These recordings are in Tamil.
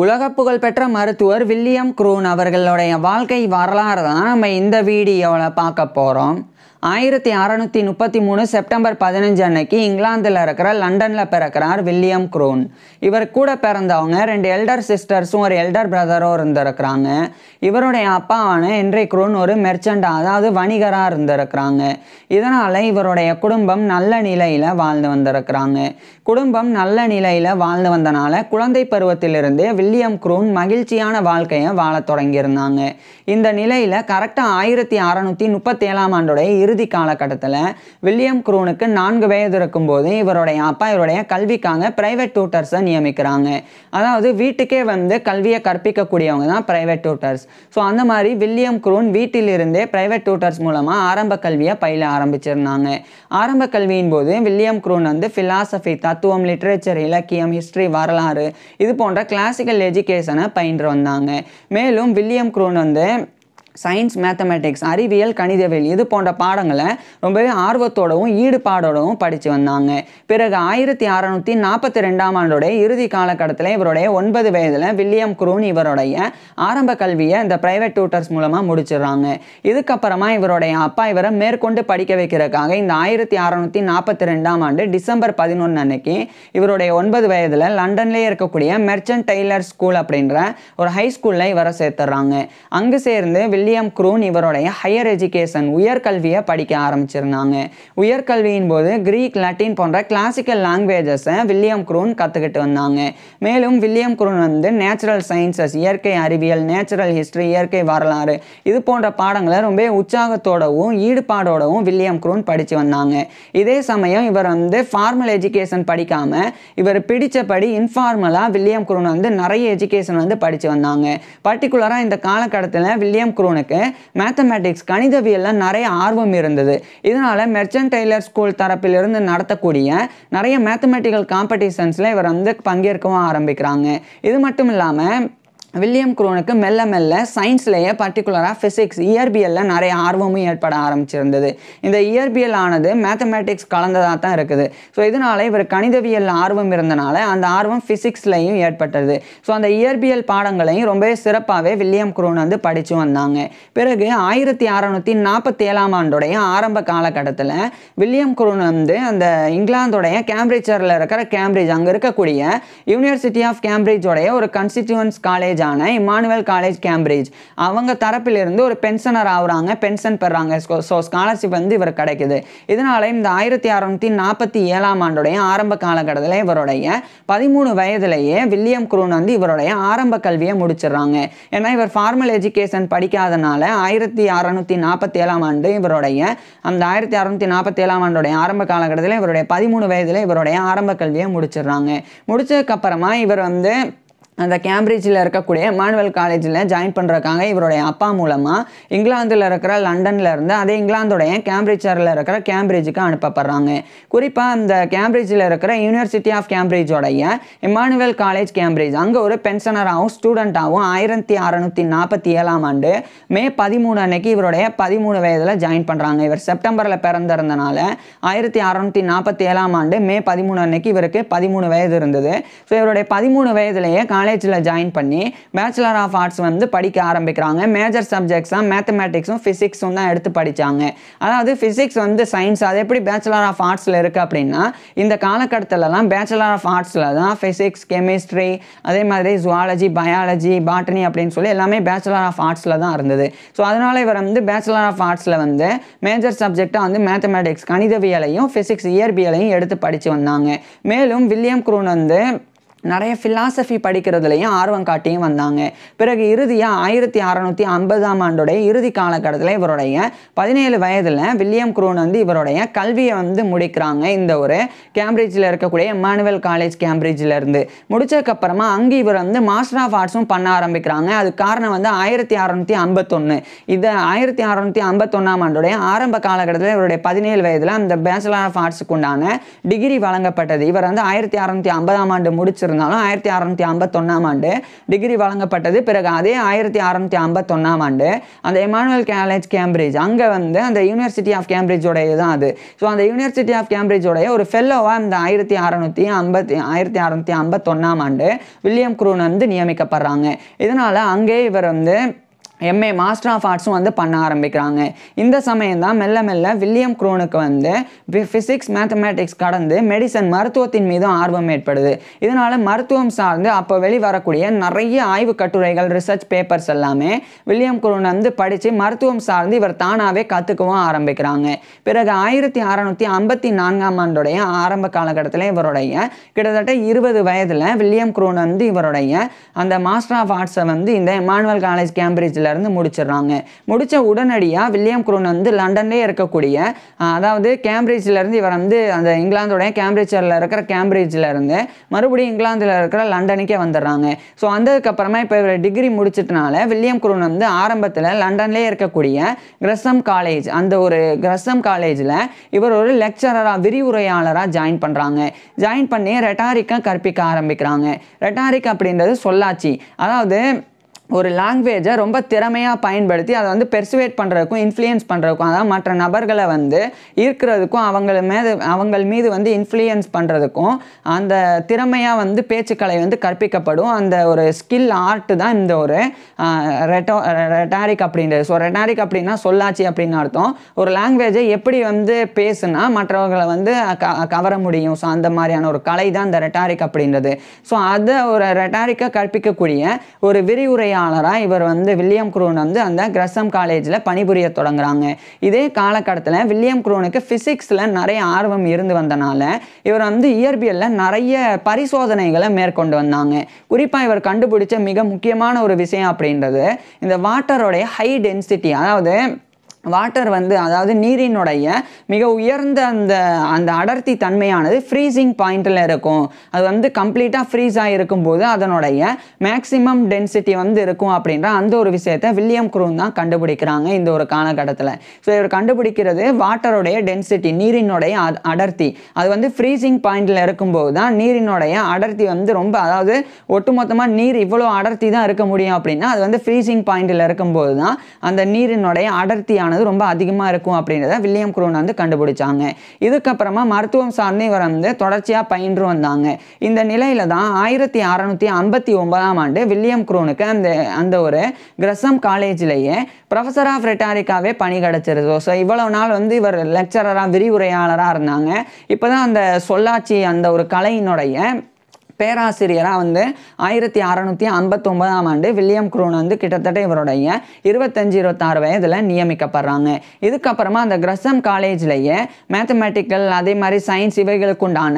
உலக புகழ்பெற்ற மருத்துவர் வில்லியம் குரூன் அவர்களுடைய வாழ்க்கை வரலாறு தான் நம்ம இந்த வீடியோவில் பார்க்க போகிறோம் ஆயிரத்தி அறநூற்றி முப்பத்தி மூணு செப்டம்பர் பதினஞ்சு அன்னைக்கு இங்கிலாந்தில் இருக்கிற லண்டனில் பிறக்கிறார் வில்லியம் குரோன் இவர் கூட பிறந்தவங்க ரெண்டு எல்டர் சிஸ்டர்ஸும் ஒரு எல்டர் பிரதரும் இருந்திருக்கிறாங்க இவருடைய அப்பாவான ஹென்ரி குரோன் ஒரு மெர்ச்சண்டாக அதாவது வணிகராக இருந்திருக்கிறாங்க இதனால் இவருடைய குடும்பம் நல்ல நிலையில் வாழ்ந்து வந்திருக்கிறாங்க குடும்பம் நல்ல நிலையில் வாழ்ந்து வந்தனால குழந்தை பருவத்திலிருந்தே வில்லியம் குரோன் மகிழ்ச்சியான வாழ்க்கையை வாழத் தொடங்கியிருந்தாங்க இந்த நிலையில் கரெக்டாக ஆயிரத்தி அறநூற்றி முப்பத்தேழாம் ஆண்டுடைய இறுதி காலகட்டத்தில் வில்லியம் குரூனுக்கு நான்கு வயது இருக்கும்போது இவருடைய அப்பா இவருடைய கல்விக்காக பிரைவேட் டியூட்டர்ஸை நியமிக்கிறாங்க அதாவது வீட்டுக்கே வந்து கல்வியை கற்பிக்கக்கூடியவங்க தான் பிரைவேட் டியூட்டர்ஸ் ஸோ அந்த மாதிரி வில்லியம் குரூன் வீட்டிலிருந்தே பிரைவேட் டியூட்டர்ஸ் மூலமாக ஆரம்ப கல்வியை பயில ஆரம்பிச்சிருந்தாங்க ஆரம்ப கல்வியின் போது வில்லியம் குரூன் வந்து ஃபிலாசபி தத்துவம் லிட்ரேச்சர் இலக்கியம் ஹிஸ்ட்ரி வரலாறு இது போன்ற கிளாசிக்கல் எஜுகேஷனை பயின்று வந்தாங்க மேலும் வில்லியம் குரூன் வந்து சயின்ஸ் மேத்தமெட்டிக்ஸ் அறிவியல் கணிதவியல் இது போன்ற பாடங்களை ரொம்பவே ஆர்வத்தோடவும் ஈடுபாடோடவும் படித்து வந்தாங்க பிறகு ஆயிரத்தி அறநூற்றி நாற்பத்தி ரெண்டாம் ஆண்டோடைய இறுதி காலகட்டத்தில் இவருடைய ஒன்பது வயதில் வில்லியம் குரூன் இவருடைய ஆரம்ப கல்வியை இந்த பிரைவேட் டியூட்டர்ஸ் மூலமாக முடிச்சிடுறாங்க இதுக்கப்புறமா இவருடைய அப்பா இவரை மேற்கொண்டு படிக்க வைக்கிறதுக்காக இந்த ஆயிரத்தி அறநூற்றி நாற்பத்தி ரெண்டாம் ஆண்டு டிசம்பர் பதினொன்று அன்னைக்கு இவருடைய ஒன்பது வயதில் லண்டன்லேயே இருக்கக்கூடிய மெர்ச்சன்ட் டெய்லர் ஸ்கூல் அப்படின்ற ஒரு ஹை ஸ்கூலில் இவரை சேர்த்துறாங்க அங்கு சேர்ந்து வில்லியம் குரூன் இவருடைய ஹையர் எஜுகேஷன் உயர்கல்வியை படிக்க ஆரம்பிச்சிருந்தாங்க உயர்கல்வியின் போது கிரீக் லட்டின் போன்ற கிளாசிக்கல் லாங்குவேஜஸை வில்லியம் குரூன் கற்றுக்கிட்டு வந்தாங்க மேலும் வில்லியம் குரூன் வந்து நேச்சுரல் சயின்சஸ் இயற்கை அறிவியல் நேச்சுரல் ஹிஸ்ட்ரி இயற்கை வரலாறு இது போன்ற பாடங்களை ரொம்ப உற்சாகத்தோடவும் ஈடுபாடோடவும் வில்லியம் குரூன் படித்து வந்தாங்க இதே சமயம் இவர் வந்து ஃபார்மல் எஜுகேஷன் படிக்காமல் இவர் பிடித்தபடி இன்ஃபார்மலாக வில்லியம் குரூன் வந்து நிறைய எஜுகேஷன் வந்து படித்து வந்தாங்க பர்டிகுலராக இந்த காலகட்டத்தில் வில்லியம் குரூன் உனக்கு மேத்தமேட்டிக்ஸ் கணிதவியலில் நிறைய ஆர்வம் இருந்தது இதனால் மெர்ச்சன்ட் டெய்லர் ஸ்கூல் தரப்பிலிருந்து நடத்தக்கூடிய நிறைய மேத்தமெட்டிக்கல் காம்படிஷன்ஸில் இவர் வந்து பங்கேற்கவும் ஆரம்பிக்கிறாங்க இது மட்டும் இல்லாமல் வில்லியம் குரோனுக்கு மெல்ல மெல்ல சயின்ஸ்லேயே பர்டிகுலராக ஃபிசிக்ஸ் இயற்பியலில் நிறைய ஆர்வமும் ஏற்பட ஆரம்பிச்சிருந்தது இந்த இயற்பியல் ஆனது மேத்தமேட்டிக்ஸ் கலந்ததாக தான் இருக்குது ஸோ இதனால் இவர் கணிதவியல் ஆர்வம் இருந்தனால அந்த ஆர்வம் ஃபிசிக்ஸ்லையும் ஏற்பட்டது ஸோ அந்த இயற்பியல் பாடங்களையும் ரொம்பவே சிறப்பாகவே வில்லியம் குரோன் வந்து படித்து வந்தாங்க பிறகு ஆயிரத்தி அறநூற்றி நாற்பத்தி ஏழாம் ஆண்டுடைய ஆரம்ப காலகட்டத்தில் வில்லியம் குரோன் வந்து அந்த இங்கிலாந்துடைய கேம்பிரிட்ஜரில் இருக்கிற கேம்பிரிட்ஜ் அங்கே இருக்கக்கூடிய யூனிவர்சிட்டி ஆஃப் கேம்பிரிட்ஜோடைய ஒரு கன்ஸ்டிடியூன்ஸ் காலேஜ் காலேஜான இமானுவல் காலேஜ் கேம்பிரிட்ஜ் அவங்க தரப்பிலிருந்து ஒரு பென்ஷனர் ஆகுறாங்க பென்ஷன் பெறாங்க ஸோ ஸ்காலர்ஷிப் வந்து இவர் கிடைக்குது இதனால இந்த ஆயிரத்தி அறநூற்றி நாற்பத்தி ஏழாம் ஆண்டுடைய ஆரம்ப காலகட்டத்தில் இவருடைய பதிமூணு வயதிலேயே வில்லியம் குரூன் வந்து இவருடைய ஆரம்ப கல்வியை முடிச்சிடுறாங்க ஏன்னா இவர் ஃபார்மல் எஜுகேஷன் படிக்காதனால ஆயிரத்தி அறநூற்றி நாற்பத்தி ஏழாம் ஆண்டு இவருடைய அந்த ஆயிரத்தி அறநூத்தி நாற்பத்தி ஏழாம் ஆண்டுடைய ஆரம்ப காலகட்டத்தில் இவருடைய பதிமூணு வயதுல இவருடைய ஆரம்ப கல்வியை முடிச்சிடுறாங்க முடிச்சதுக்கப்புறமா இவர் வந்து அந்த கேம்பிரிட்ஜில் இருக்கக்கூடிய மானுவல் காலேஜில் ஜாயின் பண்ணுறக்காக இவருடைய அப்பா மூலமாக இங்கிலாந்தில் இருக்கிற லண்டனில் இருந்து அதே இங்கிலாந்துடைய கேம்பிரிட்ஜரில் இருக்கிற கேம்பிரிட்ஜுக்கு அனுப்பப்படுறாங்க குறிப்பாக அந்த கேம்பிரிட்ஜில் இருக்கிற யூனிவர்சிட்டி ஆஃப் கேம்பிரிட்ஜோடைய இமானுவல் காலேஜ் கேம்பிரிட்ஜ் அங்கே ஒரு பென்ஷனராகவும் ஸ்டூடெண்ட்டாகவும் ஆயிரத்தி அறநூற்றி நாற்பத்தி ஏழாம் ஆண்டு மே பதிமூணு அன்னைக்கு இவருடைய பதிமூணு வயதில் ஜாயின் பண்ணுறாங்க இவர் செப்டம்பரில் பிறந்திருந்தனால ஆயிரத்தி அறநூற்றி நாற்பத்தி ஏழாம் ஆண்டு மே பதிமூணு அன்னைக்கு இவருக்கு பதிமூணு வயது இருந்தது ஸோ இவருடைய பதிமூணு வயதுலேயே காலேஜ் காலேஜில் ஜாயின் பண்ணி பேச்சுலர் ஆஃப் ஆர்ட்ஸ் வந்து படிக்க ஆரம்பிக்கிறாங்க மேஜர் சப்ஜெக்ட்ஸாக மேத்தமேட்டிக்ஸும் ஃபிசிக்ஸும் தான் எடுத்து படித்தாங்க அதாவது ஃபிசிக்ஸ் வந்து சயின்ஸ் அது எப்படி பேச்சுலர் ஆஃப் ஆர்ட்ஸில் இருக்குது அப்படின்னா இந்த காலகட்டத்திலலாம் பேச்சுலர் ஆஃப் ஆர்ட்ஸில் தான் ஃபிசிக்ஸ் கெமிஸ்ட்ரி அதே மாதிரி ஜுவாலஜி பயாலஜி பாட்டனி அப்படின்னு சொல்லி எல்லாமே பேச்சுலர் ஆஃப் ஆர்ட்ஸில் தான் இருந்தது ஸோ அதனால் இவர் வந்து பேச்சுலர் ஆஃப் ஆர்ட்ஸில் வந்து மேஜர் சப்ஜெக்டாக வந்து மேத்தமேட்டிக்ஸ் கணிதவியலையும் ஃபிசிக்ஸ் இயற்பியலையும் எடுத்து படித்து வந்தாங்க மேலும் வில்லியம் குரூன் வந்து நிறைய ஃபிலாசபி படிக்கிறதுலையும் ஆர்வம் காட்டியும் வந்தாங்க பிறகு இறுதியாக ஆயிரத்தி அறநூற்றி ஐம்பதாம் ஆண்டுடைய இறுதி காலகட்டத்தில் இவருடைய பதினேழு வயதில் வில்லியம் குரூன் வந்து இவருடைய கல்வியை வந்து முடிக்கிறாங்க இந்த ஒரு கேம்பிரிட்ஜில் இருக்கக்கூடிய எம்மானுவல் காலேஜ் கேம்பிரிட்ஜில் இருந்து முடிச்சதுக்கப்புறமா அங்கே இவர் வந்து மாஸ்டர் ஆஃப் ஆர்ட்ஸும் பண்ண ஆரம்பிக்கிறாங்க அது காரணம் வந்து ஆயிரத்தி அறநூற்றி ஐம்பத்தொன்று இது ஆயிரத்தி அறநூற்றி ஐம்பத்தொன்னாம் ஆண்டுடைய ஆரம்ப காலகட்டத்தில் இவருடைய பதினேழு வயதில் அந்த பேச்சுலர் ஆஃப் ஆர்ட்ஸுக்கு உண்டான டிகிரி வழங்கப்பட்டது இவர் வந்து ஆயிரத்தி அறநூற்றி ஐம்பதாம் ஆண்டு முடிச்சிருந்தார் இருந்தாலும் ஆயிரத்தி அறநூற்றி ஐம்பத்தொன்னாம் ஆண்டு டிகிரி வழங்கப்பட்டது பிறகு அதே ஆயிரத்தி அறநூற்றி ஐம்பத்தொன்னாம் ஆண்டு அந்த எமானுவல் காலேஜ் கேம்பிரிட்ஜ் அங்கே வந்து அந்த யூனிவர்சிட்டி ஆஃப் கேம்பிரிட்ஜோடைய தான் அது ஸோ அந்த யூனிவர்சிட்டி ஆஃப் கேம்பிரிட்ஜோடைய ஒரு ஃபெல்லோவாக இந்த ஆயிரத்தி அறநூற்றி ஐம்பத்தி ஆயிரத்தி அறநூற்றி ஐம்பத்தொன்னாம் ஆண்டு வில்லியம் குரூன் வந்து நியமிக்கப்படுறாங்க இதனால் அங்கே இவர் வந்து எம்ஏ மாஸ்டர் ஆஃப் ஆர்ட்ஸும் வந்து பண்ண ஆரம்பிக்கிறாங்க இந்த சமயம் தான் மெல்ல மெல்ல வில்லியம் குரோனுக்கு வந்து ஃபிசிக்ஸ் மேத்தமேட்டிக்ஸ் கடந்து மெடிசன் மருத்துவத்தின் மீதும் ஆர்வம் ஏற்படுது இதனால் மருத்துவம் சார்ந்து அப்போ வெளிவரக்கூடிய நிறைய ஆய்வு கட்டுரைகள் ரிசர்ச் பேப்பர்ஸ் எல்லாமே வில்லியம் குரோன் வந்து படித்து மருத்துவம் சார்ந்து இவர் தானாகவே கற்றுக்கவும் ஆரம்பிக்கிறாங்க பிறகு ஆயிரத்தி அறநூற்றி ஐம்பத்தி நான்காம் ஆண்டுடைய ஆரம்ப காலகட்டத்தில் இவருடைய கிட்டத்தட்ட இருபது வயதில் வில்லியம் குரோன் வந்து இவருடைய அந்த மாஸ்டர் ஆஃப் ஆர்ட்ஸை வந்து இந்த இமானுவல் காலேஜ் கேம்பிரிட்ஜில் இருந்து முடிச்சிடுறாங்க முடித்த உடனடியாக வில்லியம் குரோன் வந்து லண்டன்லேயே இருக்கக்கூடிய அதாவது இருந்து இவர் வந்து அந்த இங்கிலாந்துடைய கேம்பிரிட்ஜில் இருக்கிற இருந்து மறுபடியும் இங்கிலாந்தில் இருக்கிற லண்டனுக்கே வந்துடுறாங்க ஸோ வந்ததுக்கப்புறமா இப்போ இவர் டிகிரி முடிச்சிட்டனால வில்லியம் குரூன் வந்து ஆரம்பத்தில் லண்டன்லேயே இருக்கக்கூடிய கிரஸ்ஸம் காலேஜ் அந்த ஒரு கிரஸ்ஸம் காலேஜில் இவர் ஒரு லெக்சரராக விரிவுரையாளராக ஜாயின் பண்ணுறாங்க ஜாயின் பண்ணி ரெட்டாரிக்கை கற்பிக்க ஆரம்பிக்கிறாங்க ரெட்டாரிக் அப்படின்றது சொல்லாச்சு அதாவது ஒரு லாங்குவேஜை ரொம்ப திறமையாக பயன்படுத்தி அதை வந்து பெர்சுவேட் பண்ணுறதுக்கும் இன்ஃப்ளூயன்ஸ் பண்ணுறதுக்கும் அதாவது மற்ற நபர்களை வந்து இருக்கிறதுக்கும் அவங்கள மீது அவங்கள் மீது வந்து இன்ஃப்ளூயன்ஸ் பண்ணுறதுக்கும் அந்த திறமையாக வந்து பேச்சுக்கலை வந்து கற்பிக்கப்படும் அந்த ஒரு ஸ்கில் ஆர்ட்டு தான் இந்த ஒரு ரெட்டோ ரெட்டாரிக் அப்படின்றது ஸோ ரெட்டாரிக் அப்படின்னா சொல்லாச்சு அப்படின்னு அர்த்தம் ஒரு லாங்குவேஜை எப்படி வந்து பேசுனா மற்றவர்களை வந்து கவர முடியும் ஸோ அந்த மாதிரியான ஒரு கலை தான் இந்த ரெட்டாரிக் அப்படின்றது ஸோ அதை ஒரு ரெட்டாரிக்காக கற்பிக்கக்கூடிய ஒரு விரிவுரை பார்வையாளராக இவர் வந்து வில்லியம் குரூன் வந்து அந்த கிரசம் காலேஜில் பணிபுரிய தொடங்குறாங்க இதே காலகட்டத்தில் வில்லியம் குரூனுக்கு ஃபிசிக்ஸில் நிறைய ஆர்வம் இருந்து வந்தனால இவர் வந்து இயற்பியலில் நிறைய பரிசோதனைகளை மேற்கொண்டு வந்தாங்க குறிப்பாக இவர் கண்டுபிடிச்ச மிக முக்கியமான ஒரு விஷயம் அப்படின்றது இந்த வாட்டரோடைய ஹை டென்சிட்டி அதாவது வாட்டர் வந்து அதாவது நீரினுடைய மிக உயர்ந்த அந்த அந்த அடர்த்தி தன்மையானது ஃப்ரீசிங் பாயிண்டில் இருக்கும் அது வந்து கம்ப்ளீட்டாக ஃப்ரீஸ் போது அதனுடைய மேக்ஸிமம் டென்சிட்டி வந்து இருக்கும் அப்படின்ற அந்த ஒரு விஷயத்தை வில்லியம் குரூன் தான் கண்டுபிடிக்கிறாங்க இந்த ஒரு காலகட்டத்தில் ஸோ இவர் கண்டுபிடிக்கிறது வாட்டருடைய டென்சிட்டி நீரினுடைய அடர்த்தி அது வந்து ஃப்ரீசிங் பாயிண்டில் இருக்கும்போது தான் நீரினுடைய அடர்த்தி வந்து ரொம்ப அதாவது ஒட்டுமொத்தமாக நீர் இவ்வளோ அடர்த்தி தான் இருக்க முடியும் அப்படின்னா அது வந்து ஃப்ரீசிங் பாயிண்டில் இருக்கும்போது தான் அந்த நீரினுடைய அடர்த்தியான ஆனது ரொம்ப அதிகமாக இருக்கும் அப்படின்றத வில்லியம் குரோன் வந்து கண்டுபிடிச்சாங்க இதுக்கப்புறமா மருத்துவம் சார்ந்து இவர் வந்து தொடர்ச்சியாக பயின்று வந்தாங்க இந்த நிலையில தான் ஆயிரத்தி அறநூற்றி ஐம்பத்தி ஒன்பதாம் ஆண்டு வில்லியம் குரோனுக்கு அந்த அந்த ஒரு கிரசம் காலேஜ்லேயே ப்ரொஃபஸர் ஆஃப் ரெட்டாரிக்காவே பணி கிடச்சிருது ஸோ இவ்வளோ நாள் வந்து இவர் லெக்சரராக விரிவுரையாளராக இருந்தாங்க இப்போ தான் அந்த சொல்லாட்சி அந்த ஒரு கலையினுடைய பேராசிரியராக வந்து ஆயிரத்தி அறநூற்றி ஐம்பத்தொம்பதாம் ஆண்டு வில்லியம் குரூன் வந்து கிட்டத்தட்ட இவருடைய இருபத்தஞ்சி இருபத்தாறு வயதில் நியமிக்கப்படுறாங்க இதுக்கப்புறமா அந்த கிரசம் காலேஜ்லேயே மேத்தமெட்டிக்கல் அதே மாதிரி சயின்ஸ் இவைகளுக்கு உண்டான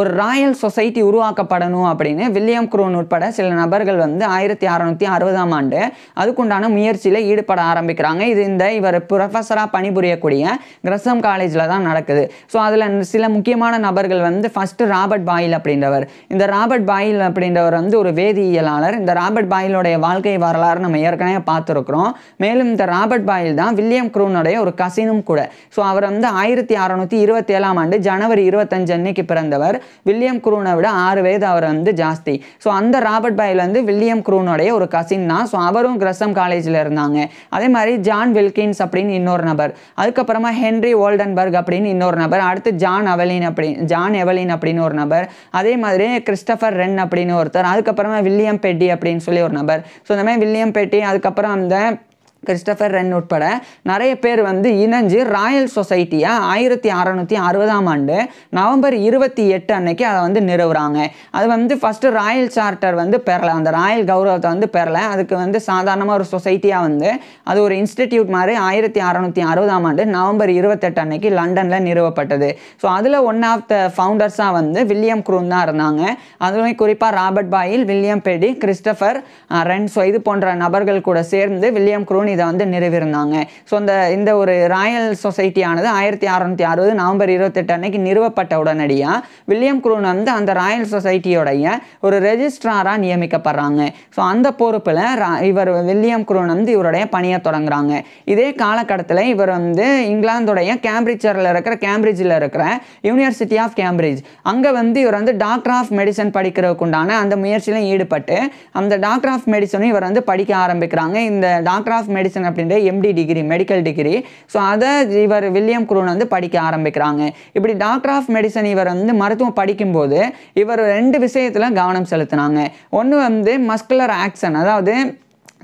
ஒரு ராயல் சொசைட்டி உருவாக்கப்படணும் அப்படின்னு வில்லியம் குரூன் உட்பட சில நபர்கள் வந்து ஆயிரத்தி அறநூற்றி அறுபதாம் ஆண்டு அதுக்குண்டான முயற்சியில் ஈடுபட ஆரம்பிக்கிறாங்க இது இந்த இவர் ப்ரொஃபஸராக பணிபுரியக்கூடிய கிரசம் காலேஜில் தான் நடக்குது ஸோ அதில் சில முக்கியமான நபர்கள் வந்து ஃபஸ்ட்டு ராபர்ட் பாயில் அப்படின்றவர் இந்த ரா ராபர்ட் பாயில் அப்படின்றவர் வந்து ஒரு வேதியியலாளர் இந்த ராபர்ட் பாயிலோடைய வாழ்க்கை வரலாறு நம்ம ஏற்கனவே பார்த்துருக்குறோம் மேலும் இந்த ராபர்ட் பாயில் தான் வில்லியம் குரூனுடைய ஒரு கசினும் கூட ஸோ அவர் வந்து ஆயிரத்தி அறநூற்றி இருபத்தி ஏழாம் ஆண்டு ஜனவரி இருபத்தஞ்சு அன்னைக்கு பிறந்தவர் வில்லியம் குரூனை விட ஆறு வயது அவர் வந்து ஜாஸ்தி ஸோ அந்த ராபர்ட் பாயில் வந்து வில்லியம் குரூனுடைய ஒரு கசின் தான் ஸோ அவரும் கிரசம் காலேஜில் இருந்தாங்க அதே மாதிரி ஜான் வில்கின்ஸ் அப்படின்னு இன்னொரு நபர் அதுக்கப்புறமா ஹென்ரி ஓல்டன்பர்க் அப்படின்னு இன்னொரு நபர் அடுத்து ஜான் அவலின் அப்படின்னு ஜான் எவலின் அப்படின்னு ஒரு நபர் அதே மாதிரி கிறிஸ்ட கிறிஸ்டபர் ரென் அப்படின்னு ஒருத்தர் அதுக்கப்புறமா வில்லியம் பெட்டி அப்படின்னு சொல்லி ஒரு நபர் ஸோ இந்த மாதிரி வில்லியம் பெட்டி அதுக்கப்புறம் அந்த கிறிஸ்டபர் ரென் உட்பட நிறைய பேர் வந்து இணைஞ்சு ராயல் சொசைட்டியாக ஆயிரத்தி அறநூற்றி அறுபதாம் ஆண்டு நவம்பர் இருபத்தி எட்டு அன்னைக்கு அதை வந்து நிறுவுறாங்க அது வந்து ஃபஸ்ட்டு ராயல் சார்ட்டர் வந்து பெறலை அந்த ராயல் கௌரவத்தை வந்து பெறலை அதுக்கு வந்து சாதாரணமாக ஒரு சொசைட்டியாக வந்து அது ஒரு இன்ஸ்டிடியூட் மாதிரி ஆயிரத்தி அறநூற்றி அறுபதாம் ஆண்டு நவம்பர் இருபத்தெட்டு அன்னைக்கு லண்டனில் நிறுவப்பட்டது ஸோ அதில் ஒன் ஆஃப் த ஃபவுண்டர்ஸாக வந்து வில்லியம் குரூன் தான் இருந்தாங்க அதுவும் குறிப்பாக Robert Boyle William Petty Christopher Wren so இது போன்ற நபர்கள் கூட சேர்ந்து வில்லியம் குரூன் இதை வந்து நிறைவேறினாங்க ஸோ இந்த இந்த ஒரு ராயல் சொசைட்டியானது ஆயிரத்தி அறநூற்றி அறுபது நவம்பர் இருபத்தெட்டு அன்னைக்கு நிறுவப்பட்ட உடனடியாக வில்லியம் குரூன் வந்து அந்த ராயல் சொசைட்டியோடைய ஒரு ரெஜிஸ்ட்ராராக நியமிக்கப்படுறாங்க ஸோ அந்த பொறுப்பில் இவர் வில்லியம் குரூன் வந்து இவருடைய பணியை தொடங்குறாங்க இதே காலகட்டத்தில் இவர் வந்து இங்கிலாந்துடைய கேம்பிரிட்ஜரில் இருக்கிற கேம்பிரிட்ஜில் இருக்கிற யூனிவர்சிட்டி ஆஃப் கேம்பிரிட்ஜ் அங்கே வந்து இவர் வந்து டாக்டர் ஆஃப் மெடிசன் படிக்கிறதுக்குண்டான அந்த முயற்சியிலும் ஈடுபட்டு அந்த டாக்டர் ஆஃப் மெடிசனும் இவர் வந்து படிக்க ஆரம்பிக்கிறாங்க இந்த டாக்டர் ஆஃப் மெடிசன் அப்படின்ற MD degree medical degree so அதை இவர் வில்லியம் குரூன் வந்து படிக்க ஆரம்பிக்கிறாங்க இப்படி டாக்டர் ஆஃப் மெடிசன் இவர் வந்து மருத்துவம் படிக்கும்போது இவர் ரெண்டு விஷயத்தில் கவனம் செலுத்தினாங்க ஒன்று வந்து மஸ்குலர் ஆக்ஷன் அதாவது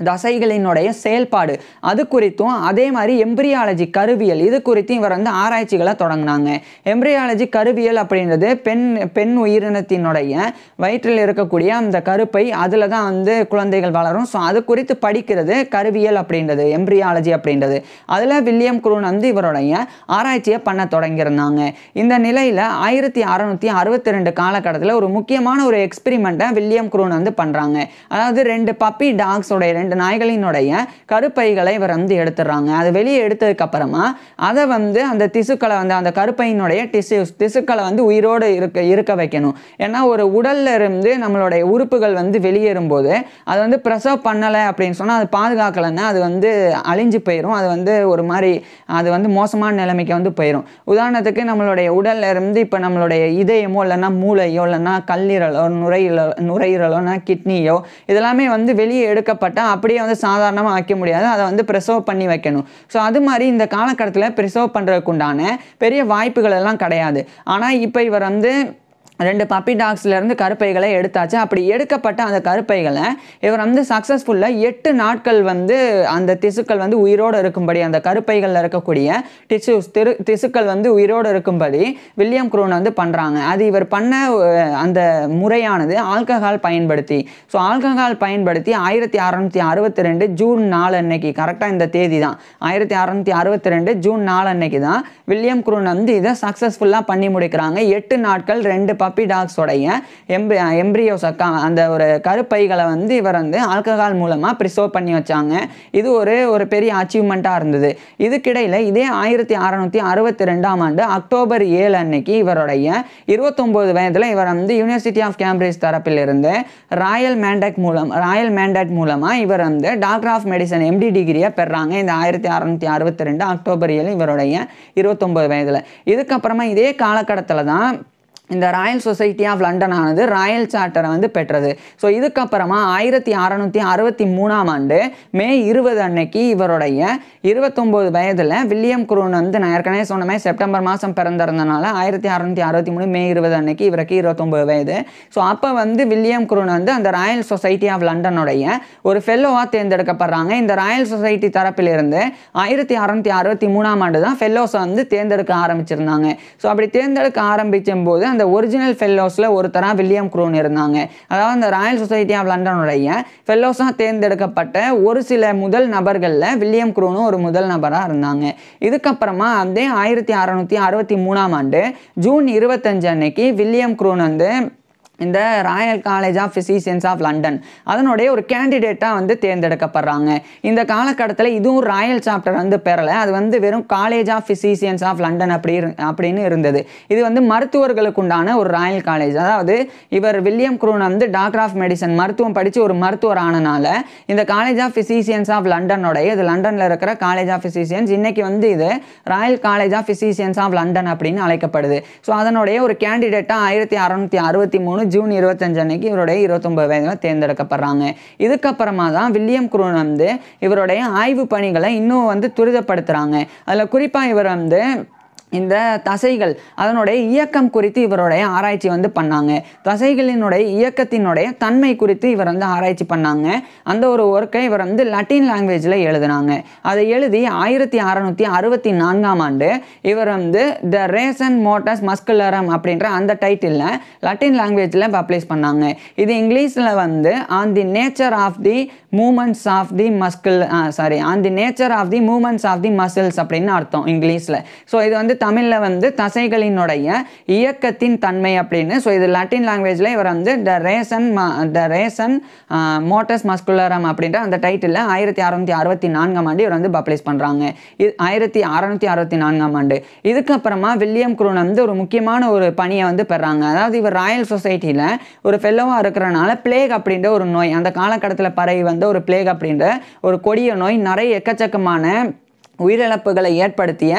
தசைகளினுடைய செயல்பாடு அது குறித்தும் அதே மாதிரி எம்பிரியாலஜி கருவியல் இது குறித்தும் இவர் வந்து ஆராய்ச்சிகளை தொடங்கினாங்க எம்பிரியாலஜி கருவியல் அப்படின்றது பெண் பெண் உயிரினத்தினுடைய வயிற்றில் இருக்கக்கூடிய அந்த கருப்பை அதில் தான் வந்து குழந்தைகள் வளரும் ஸோ அது குறித்து படிக்கிறது கருவியல் அப்படின்றது எம்பிரியாலஜி அப்படின்றது அதில் வில்லியம் குரூன் வந்து இவருடைய ஆராய்ச்சியை பண்ண தொடங்கியிருந்தாங்க இந்த நிலையில் ஆயிரத்தி அறநூற்றி அறுபத்தி ரெண்டு காலகட்டத்தில் ஒரு முக்கியமான ஒரு எக்ஸ்பிரிமெண்ட்டை வில்லியம் குரூன் வந்து பண்ணுறாங்க அதாவது ரெண்டு பப்பி டாக்ஸோடைய ரெண்டு ரெண்டு நாய்களினுடைய கருப்பைகளை இவர் வந்து எடுத்துடுறாங்க அது வெளியே எடுத்ததுக்கப்புறமா அதை வந்து அந்த திசுக்களை வந்து அந்த கருப்பையினுடைய டிசு திசுக்களை வந்து உயிரோடு இருக்க இருக்க வைக்கணும் ஏன்னா ஒரு உடல்ல இருந்து நம்மளுடைய உறுப்புகள் வந்து வெளியேறும்போது அது வந்து ப்ரெசர்வ் பண்ணலை அப்படின்னு சொன்னால் அது பாதுகாக்கலைன்னா அது வந்து அழிஞ்சு போயிடும் அது வந்து ஒரு மாதிரி அது வந்து மோசமான நிலைமைக்கு வந்து போயிடும் உதாரணத்துக்கு நம்மளுடைய உடல்ல இருந்து இப்போ நம்மளுடைய இதயமோ இல்லைன்னா மூளையோ இல்லைன்னா கல்லீரலோ நுரையீரலோ நுரையீரலோனா கிட்னியோ இதெல்லாமே வந்து வெளியே எடுக்கப்பட்டால் அப்படியே வந்து சாதாரணமாக வைக்க முடியாது அதை வந்து ப்ரிசர்வ் பண்ணி வைக்கணும் ஸோ அது மாதிரி இந்த காலக்கட்டத்தில் ப்ரிசர்வ் பண்ணுறதுக்குண்டான பெரிய வாய்ப்புகள் எல்லாம் கிடையாது ஆனால் இப்போ இவர் வந்து ரெண்டு பப்பி டாக்ஸ்லேருந்து கருப்பைகளை எடுத்தாச்சு அப்படி எடுக்கப்பட்ட அந்த கருப்பைகளை இவர் வந்து சக்ஸஸ்ஃபுல்லாக எட்டு நாட்கள் வந்து அந்த திசுக்கள் வந்து உயிரோடு இருக்கும்படி அந்த கருப்பைகளில் இருக்கக்கூடிய டிசுஸ் திரு திசுக்கள் வந்து உயிரோடு இருக்கும்படி வில்லியம் குரோன் வந்து பண்ணுறாங்க அது இவர் பண்ண அந்த முறையானது ஆல்கஹால் பயன்படுத்தி ஸோ ஆல்கஹால் பயன்படுத்தி ஆயிரத்தி அறநூற்றி அறுபத்தி ரெண்டு ஜூன் நாலு அன்னைக்கு கரெக்டாக இந்த தேதி தான் ஆயிரத்தி அறநூத்தி அறுபத்தி ரெண்டு ஜூன் நாலு அன்னைக்கு தான் வில்லியம் குரோன் வந்து இதை சக்ஸஸ்ஃபுல்லாக பண்ணி முடிக்கிறாங்க எட்டு நாட்கள் ரெண்டு பப் பப்பி டாக்ஸோடைய எம்பி எம்ப்ரியோஸ் அந்த ஒரு கருப்பைகளை வந்து இவர் வந்து ஆல்கஹால் மூலமாக ப்ரிசர்வ் பண்ணி வச்சாங்க இது ஒரு ஒரு பெரிய அச்சீவ்மெண்ட்டாக இருந்தது இதுக்கிடையில் இதே ஆயிரத்தி அறநூற்றி அறுபத்தி ரெண்டாம் ஆண்டு அக்டோபர் ஏழு அன்னைக்கு இவருடைய இருபத்தொம்போது வயதில் இவர் வந்து யூனிவர்சிட்டி ஆஃப் கேம்பிரிட்ஜ் தரப்பிலிருந்து ராயல் மேண்டக் மூலம் ராயல் மேண்டட் மூலமாக இவர் வந்து டாக்டர் ஆஃப் மெடிசன் எம்டி டிகிரியை பெறாங்க இந்த ஆயிரத்தி அறநூற்றி அறுபத்தி ரெண்டு அக்டோபர் ஏழு இவருடைய இருபத்தொம்போது வயதில் இதுக்கப்புறமா இதே காலகட்டத்தில் தான் இந்த ராயல் சொசைட்டி ஆஃப் லண்டன் ஆனது ராயல் சார்ட்டரை வந்து பெற்றது ஸோ இதுக்கப்புறமா ஆயிரத்தி அறநூற்றி அறுபத்தி மூணாம் ஆண்டு மே இருபது அன்னைக்கு இவருடைய இருபத்தொம்போது வயதில் வில்லியம் குரூன் வந்து நான் ஏற்கனவே சொன்ன மாதிரி செப்டம்பர் மாதம் பிறந்திருந்தனால ஆயிரத்தி அறநூற்றி அறுபத்தி மூணு மே இருபது அன்னைக்கு இவருக்கு இருபத்தொம்போது வயது ஸோ அப்போ வந்து வில்லியம் குரூன் வந்து அந்த ராயல் சொசைட்டி ஆஃப் லண்டனுடைய ஒரு ஃபெல்லோவாக தேர்ந்தெடுக்கப்படுறாங்க இந்த ராயல் சொசைட்டி தரப்பிலிருந்து ஆயிரத்தி அறநூற்றி அறுபத்தி மூணாம் ஆண்டு தான் ஃபெல்லோஸை வந்து தேர்ந்தெடுக்க ஆரம்பிச்சிருந்தாங்க ஸோ அப்படி தேர்ந்தெடுக்க ஆரம்பிக்கும் போது அந்த இந்த ஒரிஜினல் ஃபெல்லோஸில் ஒருத்தராக வில்லியம் குரோன் இருந்தாங்க அதாவது இந்த ராயல் சொசைட்டி ஆஃப் லண்டனுடைய ஃபெல்லோஸாக தேர்ந்தெடுக்கப்பட்ட ஒரு சில முதல் நபர்களில் வில்லியம் குரோனும் ஒரு முதல் நபராக இருந்தாங்க இதுக்கப்புறமா அதே ஆயிரத்தி அறநூற்றி அறுபத்தி மூணாம் ஆண்டு ஜூன் இருபத்தஞ்சு அன்னைக்கு வில்லியம் குரோன் வந்து இந்த royal college of physicians of London அதனுடைய ஒரு கேண்டிடேட்டாக வந்து தேர்ந்தெடுக்கப்படுறாங்க இந்த காலகட்டத்தில் இதுவும் ராயல் சாப்டர் வந்து பெறலை அது வந்து வெறும் college of physicians of London அப்படி அப்படின்னு இருந்தது இது வந்து மருத்துவர்களுக்கு உண்டான ஒரு ராயல் காலேஜ் அதாவது இவர் வில்லியம் குரூன் வந்து டாக்டர் ஆஃப் மெடிசன் மருத்துவம் படித்து ஒரு மருத்துவர் ஆனனால இந்த காலேஜ் ஆஃப் ஃபிசிஷியன்ஸ் ஆஃப் லண்டனுடைய இது லண்டனில் இருக்கிற காலேஜ் ஆஃப் ஃபிசிஷியன்ஸ் இன்றைக்கி வந்து இது royal college of physicians of London அப்படின்னு அழைக்கப்படுது ஸோ அதனுடைய ஒரு கேண்டிடேட்டாக ஆயிரத்தி அறநூற்றி அறுபத்தி மூணு ஜூன் இருபத்தஞ்சு அன்னைக்கு இவருடைய இருபத்தொம்பது வயதில் தேர்ந்தெடுக்கப்படுறாங்க இதுக்கப்புறமா தான் வில்லியம் குரூன் வந்து இவருடைய ஆய்வு பணிகளை இன்னும் வந்து துரிதப்படுத்துகிறாங்க அதில் குறிப்பாக இவர் வந்து இந்த தசைகள் அதனுடைய இயக்கம் குறித்து இவருடைய ஆராய்ச்சி வந்து பண்ணாங்க தசைகளினுடைய இயக்கத்தினுடைய தன்மை குறித்து இவர் வந்து ஆராய்ச்சி பண்ணாங்க அந்த ஒரு ஒர்க்கை இவர் வந்து லட்டின் லாங்குவேஜில் எழுதினாங்க அதை எழுதி ஆயிரத்தி அறநூற்றி அறுபத்தி நான்காம் ஆண்டு இவர் வந்து த ரேசன் மோட்டஸ் மஸ்குலரம் அப்படின்ற அந்த டைட்டிலில் லட்டின் லாங்குவேஜில் பப்ளிஷ் பண்ணாங்க இது இங்கிலீஷில் வந்து on the nature of the moments of the muscle sorry on the nature of the moments of the muscles அப்படின்னு அர்த்தம் இங்கிலீஷில் ஸோ இது வந்து தமிழில் வந்து தசைகளினுடைய இயக்கத்தின் தன்மை அப்படின்னு ஸோ இது லட்டின் லாங்குவேஜில் இவர் வந்து த ரேசன் த ரேசன் மோட்டஸ் மஸ்குலரம் அப்படின்ற அந்த டைட்டிலில் ஆயிரத்தி அறநூற்றி அறுபத்தி நான்காம் ஆண்டு இவர் வந்து பப்ளிஷ் பண்ணுறாங்க இது ஆயிரத்தி அறநூற்றி அறுபத்தி நான்காம் ஆண்டு இதுக்கப்புறமா வில்லியம் குரூன் வந்து ஒரு முக்கியமான ஒரு பணியை வந்து பெறாங்க அதாவது இவர் ராயல் சொசைட்டியில் ஒரு ஃபெல்லோவாக இருக்கிறனால பிளேக் அப்படின்ற ஒரு நோய் அந்த காலகட்டத்தில் பரவி வந்து ஒரு பிளேக் அப்படின்ற ஒரு கொடிய நோய் நிறைய எக்கச்சக்கமான உயிரிழப்புகளை ஏற்படுத்திய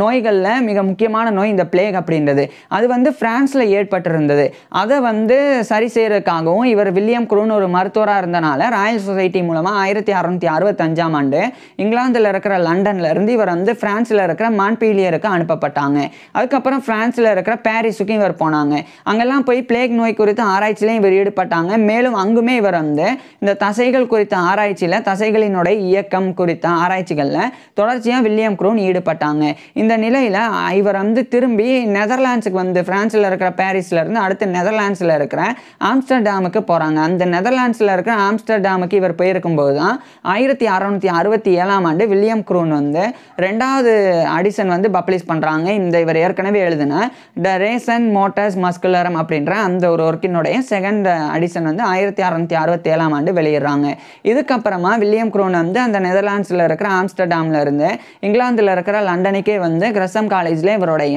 நோய்களில் மிக முக்கியமான நோய் இந்த பிளேக் அப்படின்றது அது வந்து ஃப்ரான்ஸில் ஏற்பட்டிருந்தது அதை வந்து சரி செய்கிறதுக்காகவும் இவர் வில்லியம் குரூன் ஒரு மருத்துவராக இருந்தனால ராயல் சொசைட்டி மூலமாக ஆயிரத்தி அறநூற்றி அறுபத்தஞ்சாம் ஆண்டு இங்கிலாந்தில் இருக்கிற லண்டன்லேருந்து இவர் வந்து ஃப்ரான்ஸில் இருக்கிற மான்பீலியருக்கு அனுப்பப்பட்டாங்க அதுக்கப்புறம் ஃப்ரான்ஸில் இருக்கிற பாரிஸுக்கும் இவர் போனாங்க அங்கெல்லாம் போய் பிளேக் நோய் குறித்து ஆராய்ச்சியிலையும் இவர் ஈடுபட்டாங்க மேலும் அங்குமே இவர் வந்து இந்த தசைகள் குறித்த ஆராய்ச்சியில் தசைகளினுடைய இயக்கம் குறித்த ஆராய்ச்சிகளில் தொடர் தொடர்ச்சியாக வில்லியம் குரோன் ஈடுபட்டாங்க இந்த நிலையில் இவர் வந்து திரும்பி நெதர்லாண்ட்ஸுக்கு வந்து ஃப்ரான்ஸில் இருக்கிற பாரிஸ்லேருந்து அடுத்து நெதர்லாண்ட்ஸில் இருக்கிற ஆம்ஸ்டர்டாமுக்கு போகிறாங்க அந்த நெதர்லாண்ட்ஸில் இருக்கிற ஆம்ஸ்டர்டாமுக்கு இவர் போயிருக்கும்போது தான் ஆயிரத்தி அறநூற்றி அறுபத்தி ஏழாம் ஆண்டு வில்லியம் குரூன் வந்து ரெண்டாவது அடிசன் வந்து பப்ளிஷ் பண்ணுறாங்க இந்த இவர் ஏற்கனவே எழுதின த ரேசன் மோட்டர்ஸ் மஸ்குலரம் அப்படின்ற அந்த ஒரு ஒர்க்கினுடைய செகண்ட் அடிசன் வந்து ஆயிரத்தி அறநூத்தி அறுபத்தி ஏழாம் ஆண்டு வெளியிடுறாங்க இதுக்கப்புறமா வில்லியம் குரோன் வந்து அந்த நெதர்லாண்ட்ஸில் இருக்கிற ஆம்ஸ்டர்டாமில் இருந்து வந்து இங்கிலாந்தில் இருக்கிற லண்டனுக்கே வந்து கிரசம் காலேஜில் இவருடைய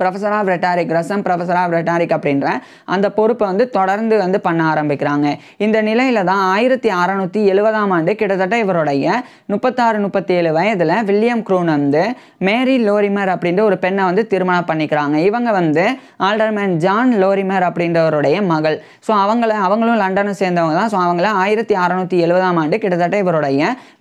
ப்ரொஃபஸர் ஆஃப் ரெட்டாரிக் ரசம் ப்ரொஃபஸர் ஆஃப் ரெட்டாரிக் அப்படின்ற அந்த பொறுப்பை வந்து தொடர்ந்து வந்து பண்ண ஆரம்பிக்கிறாங்க இந்த நிலையில் தான் ஆயிரத்தி அறநூற்றி எழுபதாம் ஆண்டு கிட்டத்தட்ட இவருடைய முப்பத்தாறு முப்பத்தேழு வயதில் வில்லியம் க்ரூன் வந்து மேரி லோரிமர் அப்படின்ற ஒரு பெண்ணை வந்து திருமணம் பண்ணிக்கிறாங்க இவங்க வந்து ஆல்டர்மேன் ஜான் லோரிமர் அப்படின்றவருடைய மகள் ஸோ அவங்கள அவங்களும் லண்டனும் சேர்ந்தவங்க தான் ஸோ அவங்கள ஆயிரத்தி அறநூற்றி எழுபதாம் ஆண்டு கிட்டத்தட்ட இவருடைய